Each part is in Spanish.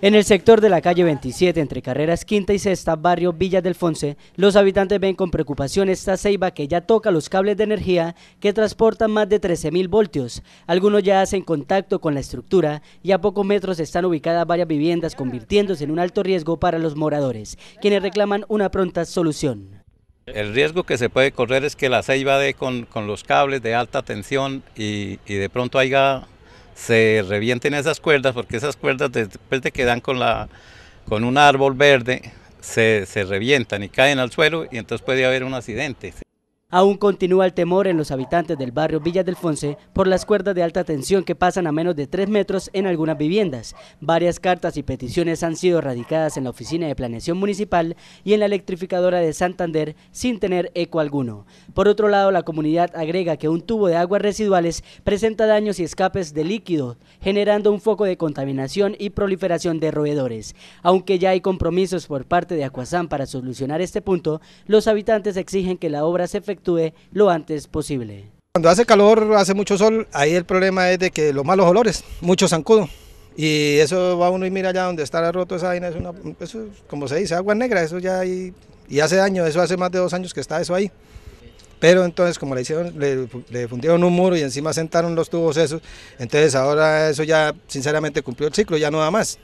En el sector de la calle 27, entre carreras quinta y sexta, barrio Villa del Fonse, los habitantes ven con preocupación esta ceiba que ya toca los cables de energía que transportan más de 13.000 voltios. Algunos ya hacen contacto con la estructura y a pocos metros están ubicadas varias viviendas, convirtiéndose en un alto riesgo para los moradores, quienes reclaman una pronta solución. El riesgo que se puede correr es que la ceiba dé con, los cables de alta tensión y, y de pronto haya se revienten esas cuerdas, porque esas cuerdas después de pues, que dan con, la, con un árbol verde, se, se revientan y caen al suelo y entonces puede haber un accidente. Aún continúa el temor en los habitantes del barrio Villa del Fonse por las cuerdas de alta tensión que pasan a menos de 3 metros en algunas viviendas. Varias cartas y peticiones han sido radicadas en la Oficina de Planeación Municipal y en la electrificadora de Santander sin tener eco alguno. Por otro lado, la comunidad agrega que un tubo de aguas residuales presenta daños y escapes de líquido, generando un foco de contaminación y proliferación de roedores. Aunque ya hay compromisos por parte de Acuazán para solucionar este punto, los habitantes exigen que la obra se efectúe tuve lo antes posible. Cuando hace calor, hace mucho sol, ahí el problema es de que los malos olores, mucho zancudo. Y eso va uno y mira allá donde está roto esa vaina, es como se dice, agua negra, eso ya ahí y hace daño, eso hace más de dos años que está eso ahí. Pero entonces como le hicieron, le, le, fundieron un muro y encima sentaron los tubos esos, entonces ahora eso ya sinceramente cumplió el ciclo, ya no da más.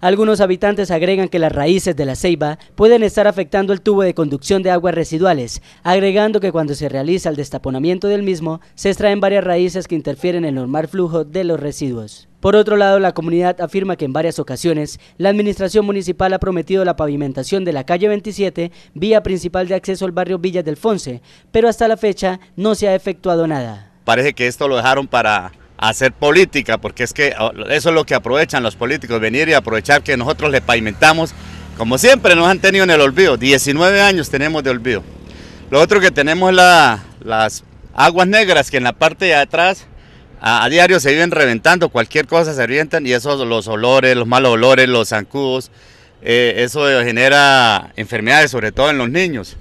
Algunos habitantes agregan que las raíces de la ceiba pueden estar afectando el tubo de conducción de aguas residuales, agregando que cuando se realiza el destaponamiento del mismo, se extraen varias raíces que interfieren en el normal flujo de los residuos. Por otro lado, la comunidad afirma que en varias ocasiones la administración municipal ha prometido la pavimentación de la calle 27, vía principal de acceso al barrio Villa del Fonse, pero hasta la fecha no se ha efectuado nada. Parece que esto lo dejaron para hacer política, porque es que oh, eso es lo que aprovechan los políticos, venir y aprovechar que nosotros le pavimentamos. Como siempre nos han tenido en el olvido, 19 años tenemos de olvido. Lo otro que tenemos es las aguas negras que en la parte de atrás a, diario se viven reventando, cualquier cosa se revientan y esos los olores, los malos olores, los zancudos, eh, eso genera enfermedades sobre todo en los niños.